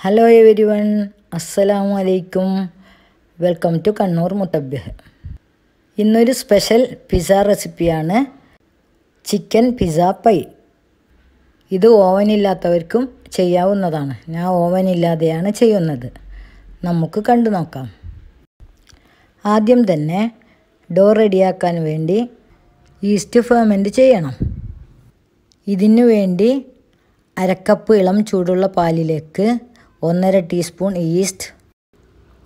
hello every one അസ്സലാമു അലൈക്കും welcome to Kannur മുത്തബ്ബിഹ് ഇന്നൊരു സ്പെഷ്യൽ പിസ്സ റെസിപ്പിയാണ് ചിക്കൻ പിസ്സ പൈ ഇത് ഓവനില്ലാത്തവർക്കും ചെയ്യാവുന്നതാണ് ഞാൻ ഓവനില്ലാതെയാണ് ചെയ്യുന്നത് നമുക്ക് കണ്ടു നോക്കാം ആദ്യം തന്നെ ഡോ റെഡിയാക്കാൻ വേണ്ടി ഈസ്റ്റ് ഫേമെൻറ്റ് ചെയ്യണം ഇതിനു വേണ്ടി അരക്കപ്പ് ഇളം ചൂടുള്ള പാലിലേക്ക് ഒന്നര ടീസ്പൂൺ ഈസ്റ്റ്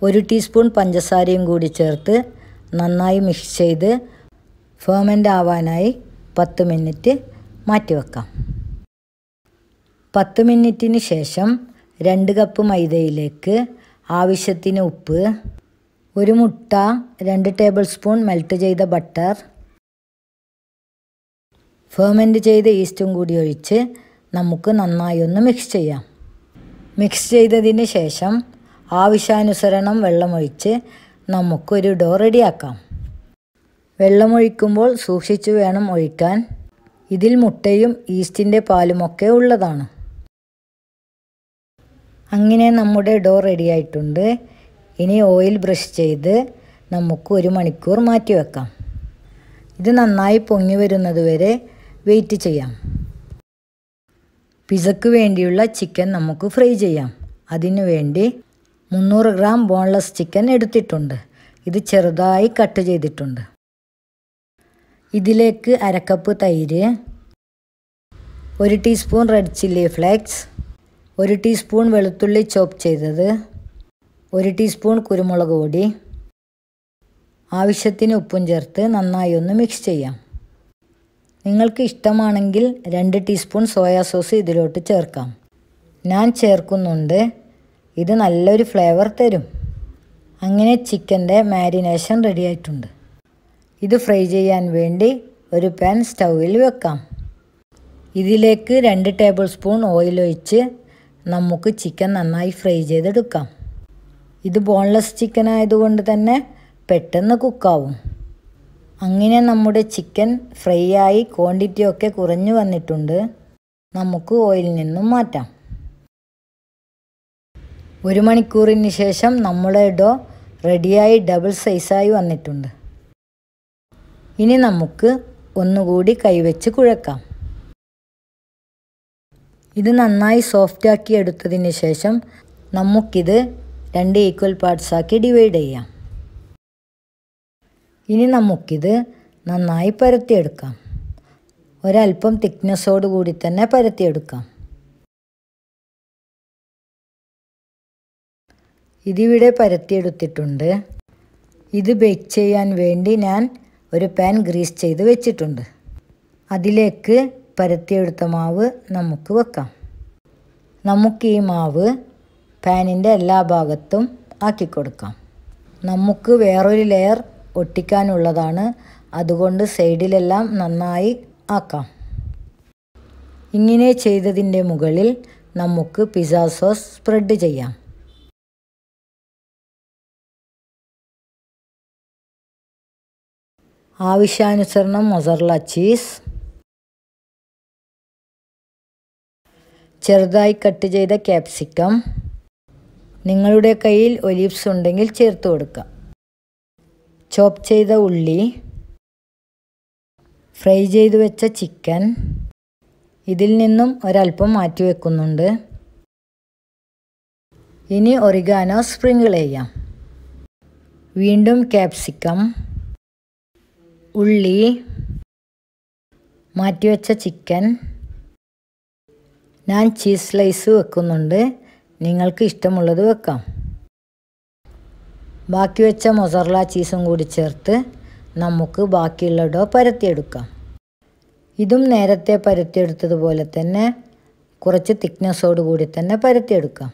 ഒരു ടീസ്പൂൺ പഞ്ചസാരയും കൂടി ചേർത്ത് നന്നായി മിക്സ് ചെയ്ത് ഫേമെൻ്റ് ആവാനായി പത്ത് മിനിറ്റ് മാറ്റിവെക്കാം പത്ത് മിനിറ്റിന് ശേഷം രണ്ട് കപ്പ് മൈദയിലേക്ക് ആവശ്യത്തിന് ഉപ്പ് ഒരു മുട്ട രണ്ട് ടേബിൾ സ്പൂൺ മെൽറ്റ് ചെയ്ത ബട്ടർ ഫേമെൻറ്റ് ചെയ്ത ഈസ്റ്റും കൂടി ഒഴിച്ച് നമുക്ക് നന്നായി ഒന്ന് മിക്സ് ചെയ്യാം മിക്സ് ചെയ്തതിന് ശേഷം ആവശ്യാനുസരണം വെള്ളമൊഴിച്ച് നമുക്കൊരു ഡോ റെഡിയാക്കാം വെള്ളമൊഴിക്കുമ്പോൾ സൂക്ഷിച്ചു വേണം ഒഴിക്കാൻ ഇതിൽ മുട്ടയും ഈസ്റ്റിൻ്റെ പാലുമൊക്കെ ഉള്ളതാണ് അങ്ങനെ നമ്മുടെ ഡോ റെഡിയായിട്ടുണ്ട് ഇനി ഓയിൽ ബ്രഷ് ചെയ്ത് നമുക്ക് ഒരു മണിക്കൂർ മാറ്റി വെക്കാം ഇത് നന്നായി പൊങ്ങി വരുന്നത് വരെ വെയിറ്റ് ചെയ്യാം പിസക്ക് വേണ്ടിയുള്ള ചിക്കൻ നമുക്ക് ഫ്രൈ ചെയ്യാം അതിനു വേണ്ടി മുന്നൂറ് ഗ്രാം ബോൺലെസ് ചിക്കൻ എടുത്തിട്ടുണ്ട് ഇത് ചെറുതായി കട്ട് ചെയ്തിട്ടുണ്ട് ഇതിലേക്ക് അരക്കപ്പ് തൈര് ഒരു ടീസ്പൂൺ റെഡ് ചില്ലി ഫ്ലേക്സ് ഒരു ടീസ്പൂൺ വെളുത്തുള്ളി ചോപ്പ് ചെയ്തത് ഒരു ടീസ്പൂൺ കുരുമുളക് പൊടി ആവശ്യത്തിന് ഉപ്പും ചേർത്ത് നന്നായി ഒന്ന് മിക്സ് ചെയ്യാം നിങ്ങൾക്ക് ഇഷ്ടമാണെങ്കിൽ രണ്ട് ടീസ്പൂൺ സോയാ സോസ് ഇതിലോട്ട് ചേർക്കാം ഞാൻ ചേർക്കുന്നുണ്ട് ഇത് നല്ലൊരു ഫ്ലേവർ തരും അങ്ങനെ ചിക്കൻ്റെ മാരിനേഷൻ റെഡി ആയിട്ടുണ്ട് ഇത് ഫ്രൈ ചെയ്യാൻ വേണ്ടി ഒരു പാൻ സ്റ്റൗവിൽ വെക്കാം ഇതിലേക്ക് രണ്ട് ടേബിൾ സ്പൂൺ ഓയിൽ ഒഴിച്ച് നമുക്ക് ചിക്കൻ നന്നായി ഫ്രൈ ചെയ്തെടുക്കാം ഇത് ബോൺലെസ് ചിക്കൻ ആയതുകൊണ്ട് തന്നെ പെട്ടെന്ന് കുക്കാവും അങ്ങനെ നമ്മുടെ ചിക്കൻ ഫ്രൈ ആയി ക്വാണ്ടിറ്റി ഒക്കെ കുറഞ്ഞു വന്നിട്ടുണ്ട് നമുക്ക് ഓയിലിൽ നിന്നും മാറ്റാം ഒരു മണിക്കൂറിന് ശേഷം നമ്മുടെ ഡോ റെഡിയായി ഡബിൾ സൈസായി വന്നിട്ടുണ്ട് ഇനി നമുക്ക് ഒന്നുകൂടി കൈവച്ച് കുഴക്കാം ഇത് നന്നായി സോഫ്റ്റാക്കി എടുത്തതിന് ശേഷം നമുക്കിത് രണ്ട് ഈക്വൽ പാർട്സാക്കി ഡിവൈഡ് ചെയ്യാം ഇനി നമുക്കിത് നന്നായി പരത്തിയെടുക്കാം ഒരല്പം തിക്നെസ്സോട് കൂടി തന്നെ പരത്തിയെടുക്കാം ഇതിവിടെ പരത്തിയെടുത്തിട്ടുണ്ട് ഇത് ബേക്ക് ചെയ്യാൻ വേണ്ടി ഞാൻ ഒരു പാൻ ഗ്രീസ് ചെയ്ത് വെച്ചിട്ടുണ്ട് അതിലേക്ക് പരത്തിയെടുത്ത മാവ് നമുക്ക് വെക്കാം നമുക്ക് ഈ മാവ് പാനിൻ്റെ എല്ലാ ഭാഗത്തും ആക്കി കൊടുക്കാം നമുക്ക് വേറൊരു ലെയർ ഒട്ടിക്കാനുള്ളതാണ് അതുകൊണ്ട് സൈഡിലെല്ലാം നന്നായി ആക്കാം ഇങ്ങനെ ചെയ്തതിൻ്റെ മുകളിൽ നമുക്ക് പിസ സോസ് സ്പ്രെഡ് ചെയ്യാം ആവശ്യാനുസരണം മൊസറല ചീസ് ചെറുതായി കട്ട് ചെയ്ത ക്യാപ്സിക്കം നിങ്ങളുടെ കയ്യിൽ ഒലീവ്സ് ഉണ്ടെങ്കിൽ ചേർത്ത് കൊടുക്കാം ചോപ്പ് ചെയ്ത ഉള്ളി ഫ്രൈ ചെയ്ത് വെച്ച ചിക്കൻ ഇതിൽ നിന്നും ഒരല്പം മാറ്റി വെക്കുന്നുണ്ട് ഇനി ഒറിഗാനോ സ്പ്രിങ്കിൾ ചെയ്യാം വീണ്ടും ക്യാപ്സിക്കം ഉള്ളി മാറ്റിവെച്ച ചിക്കൻ ഞാൻ ചീസ് സ്ലൈസ് വെക്കുന്നുണ്ട് നിങ്ങൾക്ക് ഇഷ്ടമുള്ളത് വെക്കാം ബാക്കി വെച്ച മൊസറല ചീസും കൂടി ചേർത്ത് നമുക്ക് ബാക്കിയുള്ള ഡോ പരത്തിയെടുക്കാം ഇതും നേരത്തെ പരത്തിയെടുത്തതുപോലെ തന്നെ കുറച്ച് തിക്നെസ്സോട് കൂടി തന്നെ പരത്തിയെടുക്കാം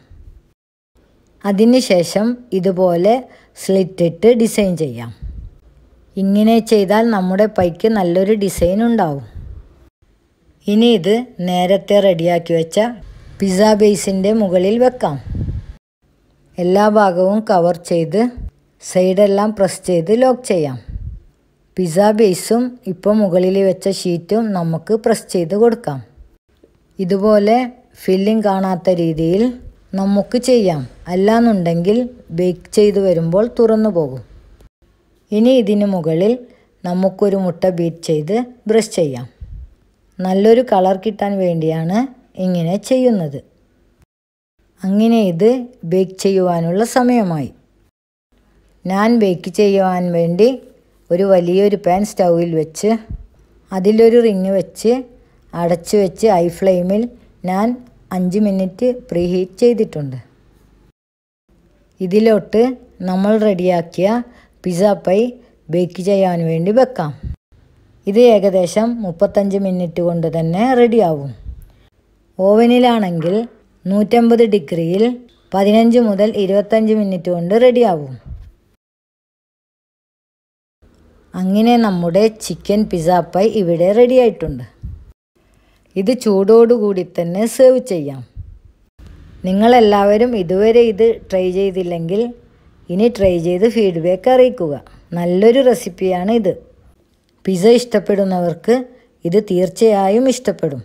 ശേഷം ഇതുപോലെ സ്ലിറ്റിട്ട് ഡിസൈൻ ചെയ്യാം ഇങ്ങനെ ചെയ്താൽ നമ്മുടെ പൈക്ക് നല്ലൊരു ഡിസൈൻ ഉണ്ടാവും ഇനി ഇത് നേരത്തെ റെഡിയാക്കി വെച്ച പിസ്സ ബേസിൻ്റെ മുകളിൽ വെക്കാം എല്ലാ ഭാഗവും കവർ ചെയ്ത് സൈഡെല്ലാം പ്രസ് ചെയ്ത് ലോക്ക് ചെയ്യാം പിസ ബേസും ഇപ്പോൾ മുകളിൽ വെച്ച ഷീറ്റും നമുക്ക് പ്രസ് ചെയ്ത് കൊടുക്കാം ഇതുപോലെ ഫില്ലിംഗ് കാണാത്ത രീതിയിൽ നമുക്ക് ചെയ്യാം അല്ലാന്നുണ്ടെങ്കിൽ ബേക്ക് ചെയ്ത് വരുമ്പോൾ തുറന്നു പോകും ഇനി ഇതിന് മുകളിൽ നമുക്കൊരു മുട്ട ബീറ്റ് ചെയ്ത് ബ്രഷ് ചെയ്യാം നല്ലൊരു കളർ കിട്ടാൻ വേണ്ടിയാണ് ഇങ്ങനെ ചെയ്യുന്നത് അങ്ങനെ ഇത് ബേക്ക് ചെയ്യുവാനുള്ള സമയമായി ഞാൻ ബേക്ക് ചെയ്യുവാൻ വേണ്ടി ഒരു വലിയൊരു പാൻ സ്റ്റൗവിൽ വെച്ച് അതിലൊരു റിങ് വെച്ച് അടച്ചു വെച്ച് ഹൈ ഫ്ലെയിമിൽ ഞാൻ അഞ്ച് മിനിറ്റ് പ്രീ ഹീറ്റ് ചെയ്തിട്ടുണ്ട് ഇതിലോട്ട് നമ്മൾ റെഡിയാക്കിയ പിസ്സ പൈ ബേക്ക് ചെയ്യാൻ വേണ്ടി വെക്കാം ഇത് ഏകദേശം മുപ്പത്തഞ്ച് മിനിറ്റ് കൊണ്ട് തന്നെ റെഡിയാവും ഓവനിലാണെങ്കിൽ നൂറ്റമ്പത് ഡിഗ്രിയിൽ പതിനഞ്ച് മുതൽ ഇരുപത്തഞ്ച് മിനിറ്റ് കൊണ്ട് റെഡിയാവും അങ്ങനെ നമ്മുടെ ചിക്കൻ പിസ പൈ ഇവിടെ റെഡി ആയിട്ടുണ്ട് ഇത് ചൂടോടുകൂടി തന്നെ സെർവ് ചെയ്യാം നിങ്ങളെല്ലാവരും ഇതുവരെ ഇത് ട്രൈ ചെയ്തില്ലെങ്കിൽ ഇനി ട്രൈ ചെയ്ത് ഫീഡ്ബാക്ക് അറിയിക്കുക നല്ലൊരു റെസിപ്പിയാണ് ഇത് പിസ്സ ഇഷ്ടപ്പെടുന്നവർക്ക് ഇത് തീർച്ചയായും ഇഷ്ടപ്പെടും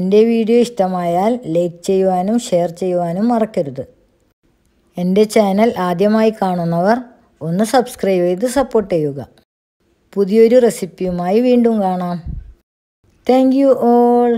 എൻ്റെ വീഡിയോ ഇഷ്ടമായാൽ ലൈക്ക് ചെയ്യുവാനും ഷെയർ ചെയ്യുവാനും മറക്കരുത് എൻ്റെ ചാനൽ ആദ്യമായി കാണുന്നവർ ഒന്ന് സബ്സ്ക്രൈബ് ചെയ്ത് സപ്പോർട്ട് ചെയ്യുക പുതിയൊരു റെസിപ്പിയുമായി വീണ്ടും കാണാം താങ്ക് യു ഓൾ